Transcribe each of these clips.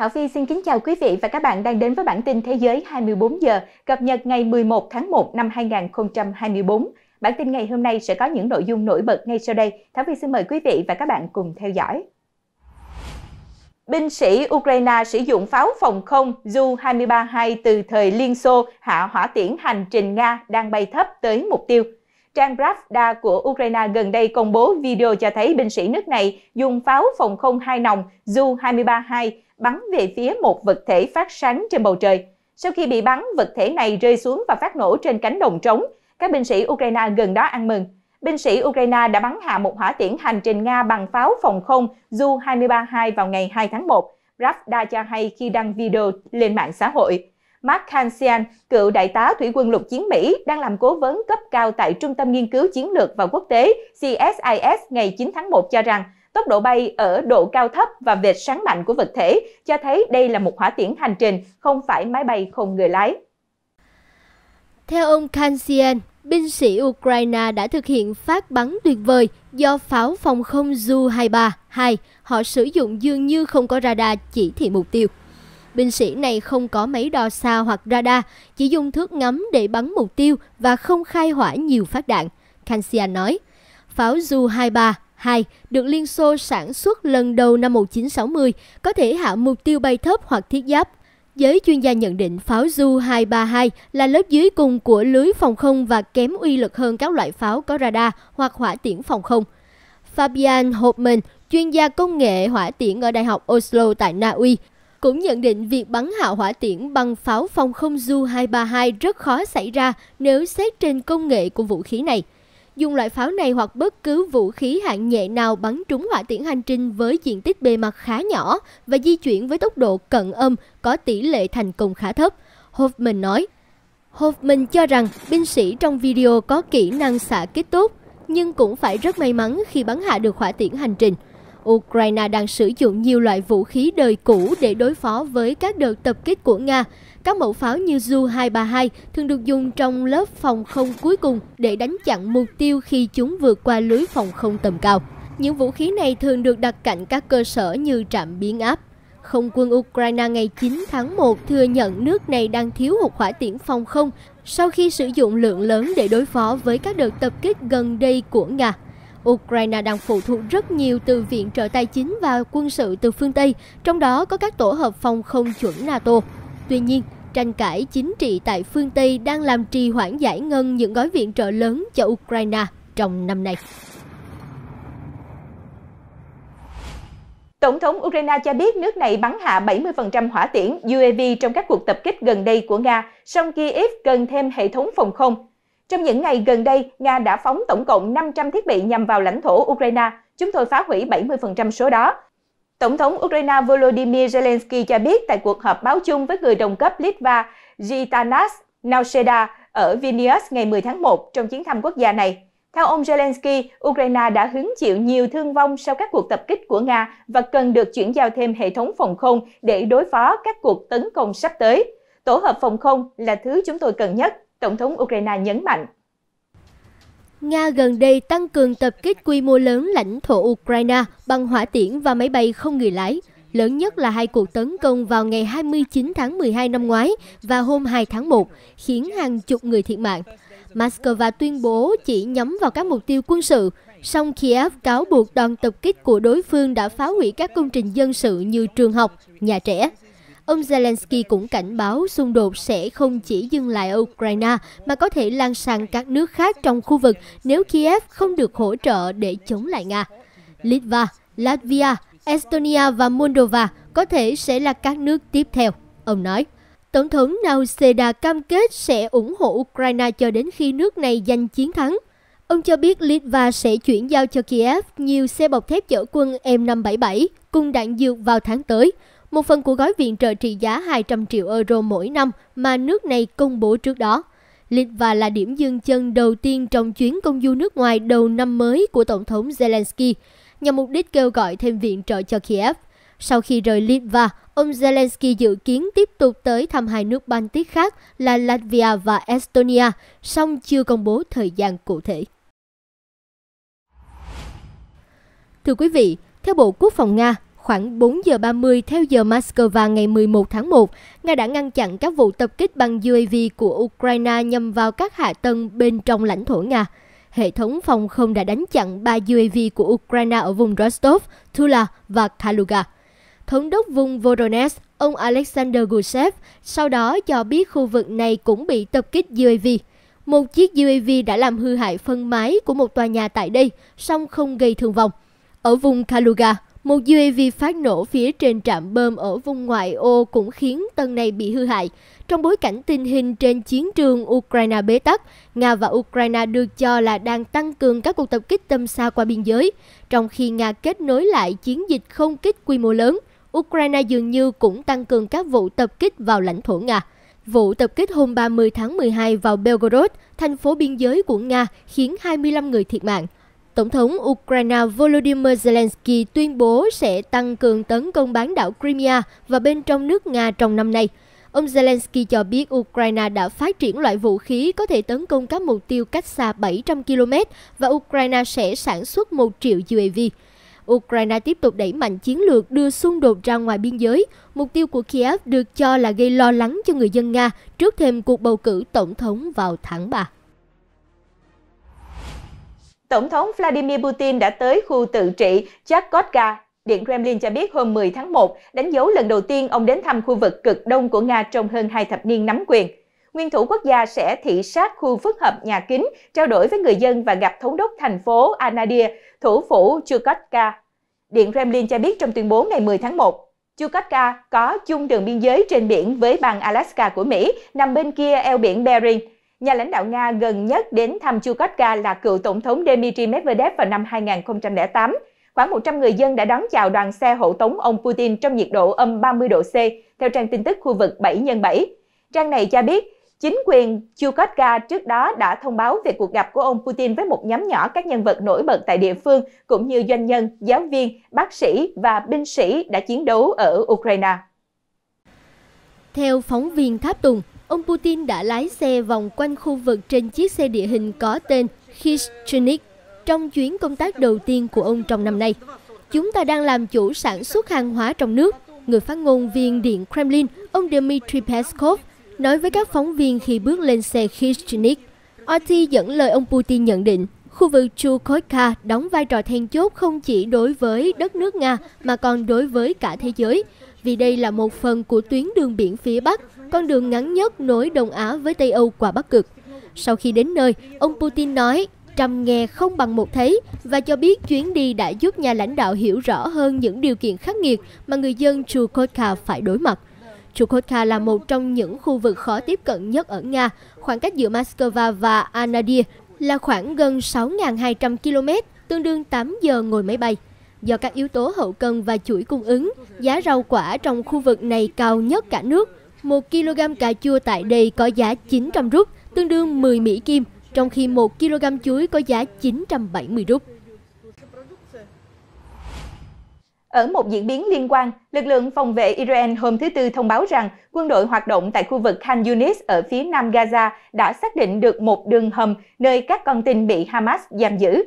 Thảo Phi xin kính chào quý vị và các bạn đang đến với bản tin Thế giới 24 giờ cập nhật ngày 11 tháng 1 năm 2024. Bản tin ngày hôm nay sẽ có những nội dung nổi bật ngay sau đây. Thảo Phi xin mời quý vị và các bạn cùng theo dõi. Binh sĩ Ukraine sử dụng pháo phòng không Su-23-2 từ thời Liên Xô hạ hỏa tiễn hành trình Nga đang bay thấp tới mục tiêu – Trang Pravda của Ukraine gần đây công bố video cho thấy binh sĩ nước này dùng pháo phòng không hai nòng Su-23-2 bắn về phía một vật thể phát sáng trên bầu trời. Sau khi bị bắn, vật thể này rơi xuống và phát nổ trên cánh đồng trống. Các binh sĩ Ukraine gần đó ăn mừng. Binh sĩ Ukraine đã bắn hạ một hỏa tiễn hành trình Nga bằng pháo phòng không Su-23-2 vào ngày 2 tháng 1. Pravda cho hay khi đăng video lên mạng xã hội. Mark Kansian, cựu đại tá thủy quân lục chiến Mỹ, đang làm cố vấn cấp cao tại Trung tâm Nghiên cứu Chiến lược và Quốc tế CSIS ngày 9 tháng 1 cho rằng tốc độ bay ở độ cao thấp và vệt sáng mạnh của vật thể cho thấy đây là một hỏa tiễn hành trình, không phải máy bay không người lái. Theo ông Kansian, binh sĩ Ukraine đã thực hiện phát bắn tuyệt vời do pháo phòng không Su-23-2. Họ sử dụng dường như không có radar chỉ thị mục tiêu binh sĩ này không có máy đo xa hoặc radar, chỉ dùng thước ngắm để bắn mục tiêu và không khai hỏa nhiều phát đạn. Kansia nói, pháo Ju-23 2 được Liên Xô sản xuất lần đầu năm 1960, có thể hạ mục tiêu bay thấp hoặc thiết giáp. Giới chuyên gia nhận định pháo Ju-232 là lớp dưới cùng của lưới phòng không và kém uy lực hơn các loại pháo có radar hoặc hỏa tiễn phòng không. Fabian Hopman, chuyên gia công nghệ hỏa tiễn ở Đại học Oslo tại Na Uy, cũng nhận định việc bắn hạ hỏa tiễn bằng pháo phòng không Su-232 rất khó xảy ra nếu xét trên công nghệ của vũ khí này. Dùng loại pháo này hoặc bất cứ vũ khí hạng nhẹ nào bắn trúng hỏa tiễn hành trình với diện tích bề mặt khá nhỏ và di chuyển với tốc độ cận âm có tỷ lệ thành công khá thấp. Hoffman nói, Hoffman cho rằng binh sĩ trong video có kỹ năng xạ kích tốt, nhưng cũng phải rất may mắn khi bắn hạ được hỏa tiễn hành trình. Ukraine đang sử dụng nhiều loại vũ khí đời cũ để đối phó với các đợt tập kích của Nga. Các mẫu pháo như Su-232 thường được dùng trong lớp phòng không cuối cùng để đánh chặn mục tiêu khi chúng vượt qua lưới phòng không tầm cao. Những vũ khí này thường được đặt cạnh các cơ sở như trạm biến áp. Không quân Ukraine ngày 9 tháng 1 thừa nhận nước này đang thiếu hụt hỏa tiễn phòng không sau khi sử dụng lượng lớn để đối phó với các đợt tập kích gần đây của Nga. Ukraine đang phụ thuộc rất nhiều từ viện trợ tài chính và quân sự từ phương Tây, trong đó có các tổ hợp phòng không chuẩn NATO. Tuy nhiên, tranh cãi chính trị tại phương Tây đang làm trì hoãn giải ngân những gói viện trợ lớn cho Ukraine trong năm nay. Tổng thống Ukraine cho biết nước này bắn hạ 70% hỏa tiễn UAV trong các cuộc tập kích gần đây của Nga, song Kyiv cần thêm hệ thống phòng không trong những ngày gần đây, Nga đã phóng tổng cộng 500 thiết bị nhằm vào lãnh thổ Ukraine. Chúng tôi phá hủy 70% số đó. Tổng thống Ukraine Volodymyr Zelensky cho biết tại cuộc họp báo chung với người đồng cấp Litva Gitanas Nausheda ở Vilnius ngày 10 tháng 1 trong chuyến thăm quốc gia này. Theo ông Zelensky, Ukraine đã hứng chịu nhiều thương vong sau các cuộc tập kích của Nga và cần được chuyển giao thêm hệ thống phòng không để đối phó các cuộc tấn công sắp tới. Tổ hợp phòng không là thứ chúng tôi cần nhất. Tổng thống Ukraine nhấn mạnh. Nga gần đây tăng cường tập kích quy mô lớn lãnh thổ Ukraine bằng hỏa tiễn và máy bay không người lái, lớn nhất là hai cuộc tấn công vào ngày 29 tháng 12 năm ngoái và hôm 2 tháng 1, khiến hàng chục người thiệt mạng. Moscow tuyên bố chỉ nhắm vào các mục tiêu quân sự, song Kiev cáo buộc đoàn tập kích của đối phương đã phá hủy các công trình dân sự như trường học, nhà trẻ. Ông Zelensky cũng cảnh báo xung đột sẽ không chỉ dừng lại ở Ukraine mà có thể lan sang các nước khác trong khu vực nếu Kiev không được hỗ trợ để chống lại Nga. Litva, Latvia, Estonia và Moldova có thể sẽ là các nước tiếp theo, ông nói. Tổng thống Nauseda cam kết sẽ ủng hộ Ukraine cho đến khi nước này giành chiến thắng. Ông cho biết Litva sẽ chuyển giao cho Kiev nhiều xe bọc thép chở quân M577 cùng đạn dược vào tháng tới một phần của gói viện trợ trị giá 200 triệu euro mỗi năm mà nước này công bố trước đó. Litva là điểm dừng chân đầu tiên trong chuyến công du nước ngoài đầu năm mới của Tổng thống Zelensky, nhằm mục đích kêu gọi thêm viện trợ cho Kiev. Sau khi rời Litva, ông Zelensky dự kiến tiếp tục tới thăm hai nước Baltic khác là Latvia và Estonia, song chưa công bố thời gian cụ thể. Thưa quý vị, theo Bộ Quốc phòng Nga, khoảng 4 giờ 30 theo giờ Moscow ngày 11 tháng 1, Nga đã ngăn chặn các vụ tập kích bằng UAV của Ukraine nhằm vào các hạ tầng bên trong lãnh thổ Nga. Hệ thống phòng không đã đánh chặn 3 UAV của Ukraine ở vùng Rostov, Tula và Kaluga. Thống đốc vùng Voronezh, ông Alexander Gusev, sau đó cho biết khu vực này cũng bị tập kích UAV. Một chiếc UAV đã làm hư hại phân mái của một tòa nhà tại đây, song không gây thương vong. Ở vùng Kaluga, một UAV phát nổ phía trên trạm bơm ở vùng ngoại ô cũng khiến tầng này bị hư hại. Trong bối cảnh tình hình trên chiến trường Ukraine bế tắc, Nga và Ukraine được cho là đang tăng cường các cuộc tập kích tầm xa qua biên giới, trong khi Nga kết nối lại chiến dịch không kích quy mô lớn. Ukraine dường như cũng tăng cường các vụ tập kích vào lãnh thổ Nga. Vụ tập kích hôm 30 tháng 12 vào Belgorod, thành phố biên giới của Nga, khiến 25 người thiệt mạng. Tổng thống Ukraine Volodymyr Zelensky tuyên bố sẽ tăng cường tấn công bán đảo Crimea và bên trong nước Nga trong năm nay. Ông Zelensky cho biết Ukraine đã phát triển loại vũ khí có thể tấn công các mục tiêu cách xa 700 km và Ukraine sẽ sản xuất 1 triệu UAV. Ukraine tiếp tục đẩy mạnh chiến lược đưa xung đột ra ngoài biên giới. Mục tiêu của Kiev được cho là gây lo lắng cho người dân Nga trước thêm cuộc bầu cử tổng thống vào tháng 3. Tổng thống Vladimir Putin đã tới khu tự trị Chakotka. Điện Kremlin cho biết hôm 10 tháng 1, đánh dấu lần đầu tiên ông đến thăm khu vực cực đông của Nga trong hơn hai thập niên nắm quyền. Nguyên thủ quốc gia sẽ thị sát khu phức hợp nhà kính, trao đổi với người dân và gặp thống đốc thành phố Anadia, thủ phủ Chukotka. Điện Kremlin cho biết trong tuyên bố ngày 10 tháng 1, Chukotka có chung đường biên giới trên biển với bang Alaska của Mỹ, nằm bên kia eo biển Bering nhà lãnh đạo Nga gần nhất đến thăm Chukotka là cựu tổng thống Dmitry Medvedev vào năm 2008. Khoảng 100 người dân đã đón chào đoàn xe hộ tống ông Putin trong nhiệt độ âm 30 độ C, theo trang tin tức khu vực 7 x 7. Trang này cho biết, chính quyền Chukotka trước đó đã thông báo về cuộc gặp của ông Putin với một nhóm nhỏ các nhân vật nổi bật tại địa phương, cũng như doanh nhân, giáo viên, bác sĩ và binh sĩ đã chiến đấu ở Ukraine. Theo phóng viên Tháp Tùng, ông Putin đã lái xe vòng quanh khu vực trên chiếc xe địa hình có tên Khishchenik trong chuyến công tác đầu tiên của ông trong năm nay. Chúng ta đang làm chủ sản xuất hàng hóa trong nước, người phát ngôn viên Điện Kremlin, ông Dmitry Peskov, nói với các phóng viên khi bước lên xe Khishchenik. RT dẫn lời ông Putin nhận định, khu vực Chukotka đóng vai trò then chốt không chỉ đối với đất nước Nga mà còn đối với cả thế giới vì đây là một phần của tuyến đường biển phía Bắc, con đường ngắn nhất nối Đông Á với Tây Âu qua Bắc Cực. Sau khi đến nơi, ông Putin nói trăm nghe không bằng một thấy và cho biết chuyến đi đã giúp nhà lãnh đạo hiểu rõ hơn những điều kiện khắc nghiệt mà người dân Chukotka phải đối mặt. Chukotka là một trong những khu vực khó tiếp cận nhất ở Nga, khoảng cách giữa Moscow và Anadir là khoảng gần 6.200 km, tương đương 8 giờ ngồi máy bay. Do các yếu tố hậu cần và chuỗi cung ứng, Giá rau quả trong khu vực này cao nhất cả nước. 1 kg cà chua tại đây có giá 900 rúp, tương đương 10 Mỹ Kim, trong khi 1 kg chuối có giá 970 rúp. Ở một diễn biến liên quan, lực lượng phòng vệ Israel hôm thứ Tư thông báo rằng quân đội hoạt động tại khu vực Khan Yunis ở phía nam Gaza đã xác định được một đường hầm nơi các con tin bị Hamas giam giữ.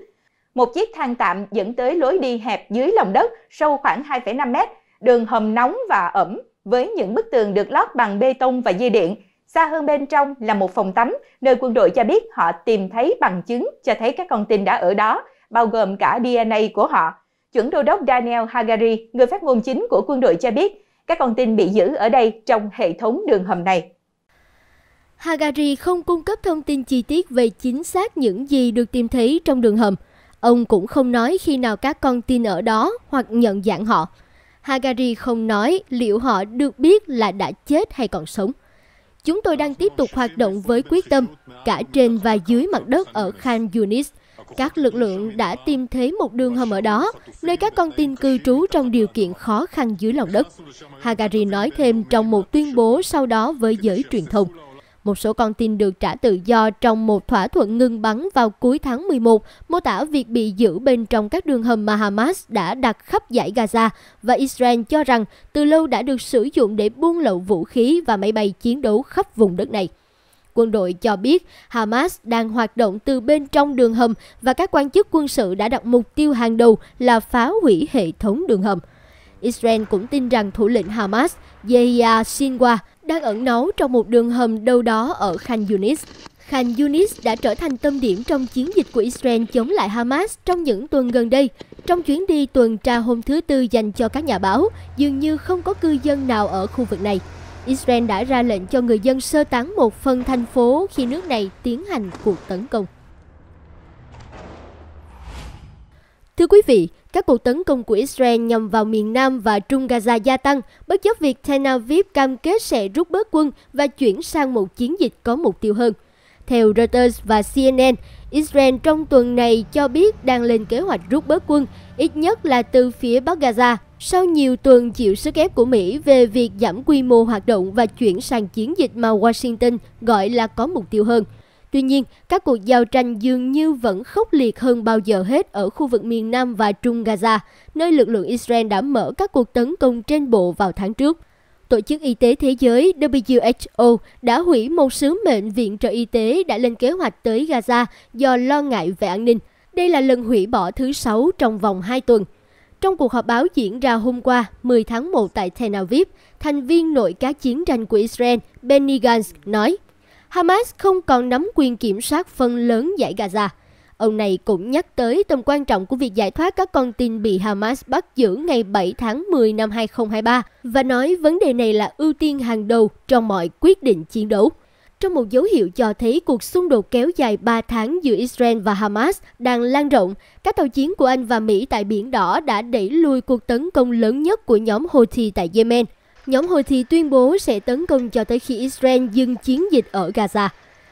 Một chiếc thang tạm dẫn tới lối đi hẹp dưới lòng đất sâu khoảng 2,5 mét đường hầm nóng và ẩm với những bức tường được lót bằng bê tông và dây điện. Xa hơn bên trong là một phòng tắm, nơi quân đội cho biết họ tìm thấy bằng chứng cho thấy các con tin đã ở đó, bao gồm cả DNA của họ. Chuẩn đô đốc Daniel Hagari, người phát ngôn chính của quân đội cho biết, các con tin bị giữ ở đây trong hệ thống đường hầm này. Hagari không cung cấp thông tin chi tiết về chính xác những gì được tìm thấy trong đường hầm. Ông cũng không nói khi nào các con tin ở đó hoặc nhận dạng họ. Hagari không nói liệu họ được biết là đã chết hay còn sống. Chúng tôi đang tiếp tục hoạt động với quyết tâm, cả trên và dưới mặt đất ở Khan Yunis. Các lực lượng đã tìm thấy một đường hầm ở đó, nơi các con tin cư trú trong điều kiện khó khăn dưới lòng đất. Hagari nói thêm trong một tuyên bố sau đó với giới truyền thông. Một số con tin được trả tự do trong một thỏa thuận ngừng bắn vào cuối tháng 11, mô tả việc bị giữ bên trong các đường hầm mà Hamas đã đặt khắp giải Gaza và Israel cho rằng từ lâu đã được sử dụng để buôn lậu vũ khí và máy bay chiến đấu khắp vùng đất này. Quân đội cho biết Hamas đang hoạt động từ bên trong đường hầm và các quan chức quân sự đã đặt mục tiêu hàng đầu là phá hủy hệ thống đường hầm. Israel cũng tin rằng thủ lĩnh Hamas, Yahya Sinwar, đang ẩn náu trong một đường hầm đâu đó ở Khan Yunis. Khan Yunis đã trở thành tâm điểm trong chiến dịch của Israel chống lại Hamas trong những tuần gần đây. Trong chuyến đi tuần tra hôm thứ Tư dành cho các nhà báo, dường như không có cư dân nào ở khu vực này. Israel đã ra lệnh cho người dân sơ tán một phần thành phố khi nước này tiến hành cuộc tấn công. Thưa quý vị, các cuộc tấn công của Israel nhằm vào miền Nam và Trung Gaza gia tăng, bất chấp việc Tel Aviv cam kết sẽ rút bớt quân và chuyển sang một chiến dịch có mục tiêu hơn. Theo Reuters và CNN, Israel trong tuần này cho biết đang lên kế hoạch rút bớt quân, ít nhất là từ phía Bắc Gaza, sau nhiều tuần chịu sức ép của Mỹ về việc giảm quy mô hoạt động và chuyển sang chiến dịch mà Washington gọi là có mục tiêu hơn. Tuy nhiên, các cuộc giao tranh dường như vẫn khốc liệt hơn bao giờ hết ở khu vực miền Nam và Trung Gaza, nơi lực lượng Israel đã mở các cuộc tấn công trên bộ vào tháng trước. Tổ chức Y tế Thế giới WHO đã hủy một sứ mệnh viện trợ y tế đã lên kế hoạch tới Gaza do lo ngại về an ninh. Đây là lần hủy bỏ thứ sáu trong vòng 2 tuần. Trong cuộc họp báo diễn ra hôm qua, 10 tháng 1 tại Tel Aviv, thành viên nội các chiến tranh của Israel Benny Gantz nói Hamas không còn nắm quyền kiểm soát phần lớn giải Gaza. Ông này cũng nhắc tới tầm quan trọng của việc giải thoát các con tin bị Hamas bắt giữ ngày 7 tháng 10 năm 2023 và nói vấn đề này là ưu tiên hàng đầu trong mọi quyết định chiến đấu. Trong một dấu hiệu cho thấy cuộc xung đột kéo dài 3 tháng giữa Israel và Hamas đang lan rộng, các tàu chiến của Anh và Mỹ tại Biển Đỏ đã đẩy lùi cuộc tấn công lớn nhất của nhóm Houthi tại Yemen – nhóm Houthi tuyên bố sẽ tấn công cho tới khi Israel dừng chiến dịch ở Gaza.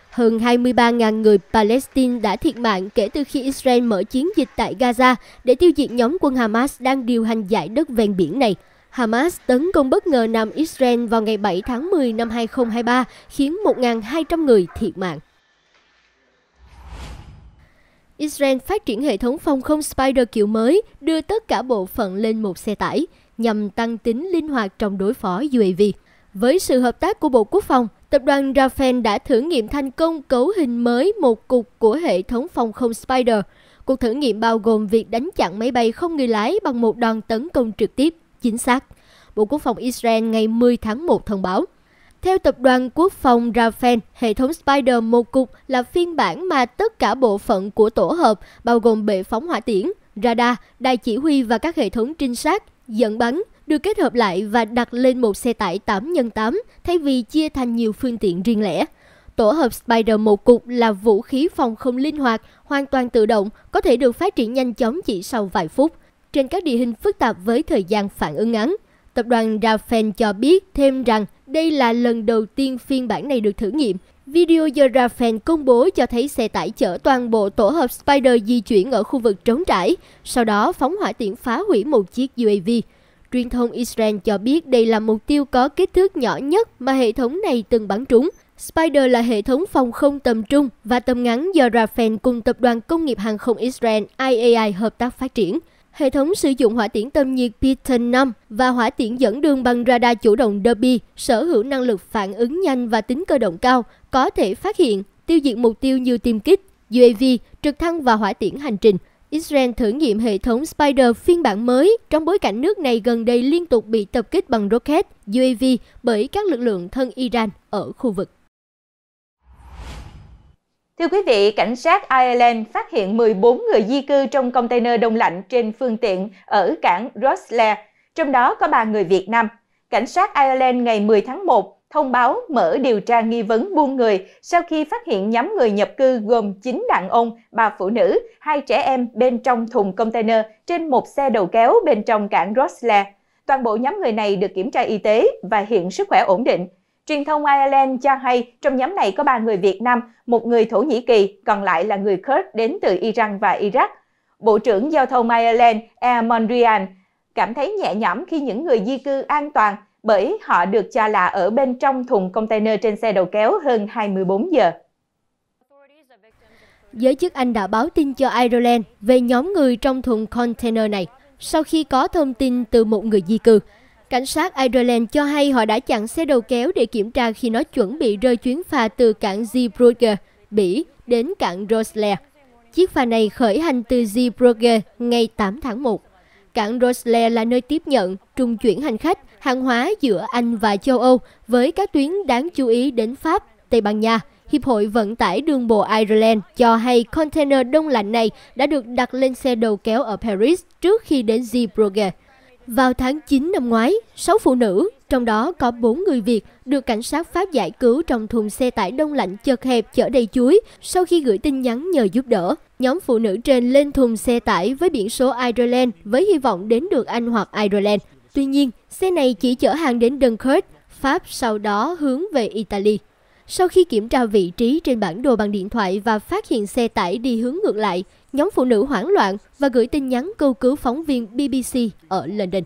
Hơn 23.000 người Palestine đã thiệt mạng kể từ khi Israel mở chiến dịch tại Gaza để tiêu diệt nhóm quân Hamas đang điều hành giải đất ven biển này. Hamas tấn công bất ngờ Nam Israel vào ngày 7 tháng 10 năm 2023, khiến 1.200 người thiệt mạng. Israel phát triển hệ thống phòng không Spider kiểu mới, đưa tất cả bộ phận lên một xe tải – nhằm tăng tính linh hoạt trong đối phó UAV. Với sự hợp tác của Bộ Quốc phòng, tập đoàn Rafael đã thử nghiệm thành công cấu hình mới một cục của hệ thống phòng không Spider. Cuộc thử nghiệm bao gồm việc đánh chặn máy bay không người lái bằng một đòn tấn công trực tiếp, chính xác. Bộ Quốc phòng Israel ngày 10 tháng 1 thông báo. Theo tập đoàn quốc phòng Rafael, hệ thống Spider một cục là phiên bản mà tất cả bộ phận của tổ hợp bao gồm bệ phóng hỏa tiễn, radar, đài chỉ huy và các hệ thống trinh sát dẫn bắn được kết hợp lại và đặt lên một xe tải 8x8 thay vì chia thành nhiều phương tiện riêng lẻ. Tổ hợp Spider một cục là vũ khí phòng không linh hoạt, hoàn toàn tự động, có thể được phát triển nhanh chóng chỉ sau vài phút, trên các địa hình phức tạp với thời gian phản ứng ngắn. Tập đoàn Rafael cho biết thêm rằng đây là lần đầu tiên phiên bản này được thử nghiệm, Video The Rafael công bố cho thấy xe tải chở toàn bộ tổ hợp Spider di chuyển ở khu vực trống trải, sau đó phóng hỏa tiễn phá hủy một chiếc UAV. Truyền thông Israel cho biết đây là mục tiêu có kích thước nhỏ nhất mà hệ thống này từng bắn trúng. Spider là hệ thống phòng không tầm trung và tầm ngắn do Rafael cùng Tập đoàn Công nghiệp Hàng không Israel IAI hợp tác phát triển. Hệ thống sử dụng hỏa tiễn tầm nhiệt Beacon 5 và hỏa tiễn dẫn đường bằng radar chủ động Derby sở hữu năng lực phản ứng nhanh và tính cơ động cao, có thể phát hiện, tiêu diệt mục tiêu như tiêm kích, UAV, trực thăng và hỏa tiễn hành trình. Israel thử nghiệm hệ thống Spider phiên bản mới trong bối cảnh nước này gần đây liên tục bị tập kích bằng rocket, UAV bởi các lực lượng thân Iran ở khu vực. Thưa quý vị, cảnh sát Ireland phát hiện 14 người di cư trong container đông lạnh trên phương tiện ở cảng Rosslare, trong đó có 3 người Việt Nam. Cảnh sát Ireland ngày 10 tháng 1 thông báo mở điều tra nghi vấn buôn người sau khi phát hiện nhóm người nhập cư gồm 9 đàn ông, 3 phụ nữ, 2 trẻ em bên trong thùng container trên một xe đầu kéo bên trong cảng Rosslare. Toàn bộ nhóm người này được kiểm tra y tế và hiện sức khỏe ổn định, Truyền thông Ireland cho hay trong nhóm này có 3 người Việt Nam, một người Thổ Nhĩ Kỳ, còn lại là người Kurd đến từ Iran và Iraq. Bộ trưởng Giao thông Ireland Air Mondrian cảm thấy nhẹ nhõm khi những người di cư an toàn bởi họ được cho là ở bên trong thùng container trên xe đầu kéo hơn 24 giờ. Giới chức Anh đã báo tin cho Ireland về nhóm người trong thùng container này sau khi có thông tin từ một người di cư. Cảnh sát Ireland cho hay họ đã chặn xe đầu kéo để kiểm tra khi nó chuẩn bị rơi chuyến phà từ cảng Zeebrugge, Bỉ, đến cảng Rosler. Chiếc phà này khởi hành từ Zeebrugge ngày 8 tháng 1. Cảng Rosler là nơi tiếp nhận, trung chuyển hành khách, hàng hóa giữa Anh và châu Âu với các tuyến đáng chú ý đến Pháp, Tây Ban Nha. Hiệp hội Vận tải Đường bộ Ireland cho hay container đông lạnh này đã được đặt lên xe đầu kéo ở Paris trước khi đến Zeebrugge. Vào tháng 9 năm ngoái, 6 phụ nữ, trong đó có 4 người Việt, được cảnh sát Pháp giải cứu trong thùng xe tải đông lạnh chật hẹp chở đầy chuối sau khi gửi tin nhắn nhờ giúp đỡ. Nhóm phụ nữ trên lên thùng xe tải với biển số Ireland với hy vọng đến được Anh hoặc Ireland. Tuy nhiên, xe này chỉ chở hàng đến Dunkirk, Pháp sau đó hướng về Italy. Sau khi kiểm tra vị trí trên bản đồ bằng điện thoại và phát hiện xe tải đi hướng ngược lại, nhóm phụ nữ hoảng loạn và gửi tin nhắn cầu cứu phóng viên BBC ở London.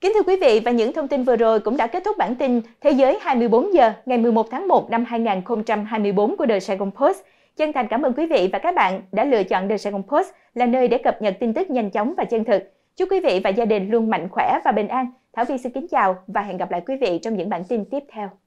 Kính thưa quý vị và những thông tin vừa rồi cũng đã kết thúc bản tin Thế giới 24 giờ ngày 11 tháng 1 năm 2024 của The Saigon Post. Chân thành cảm ơn quý vị và các bạn đã lựa chọn The Saigon Post là nơi để cập nhật tin tức nhanh chóng và chân thực. Chúc quý vị và gia đình luôn mạnh khỏe và bình an. Thảo Vi xin kính chào và hẹn gặp lại quý vị trong những bản tin tiếp theo.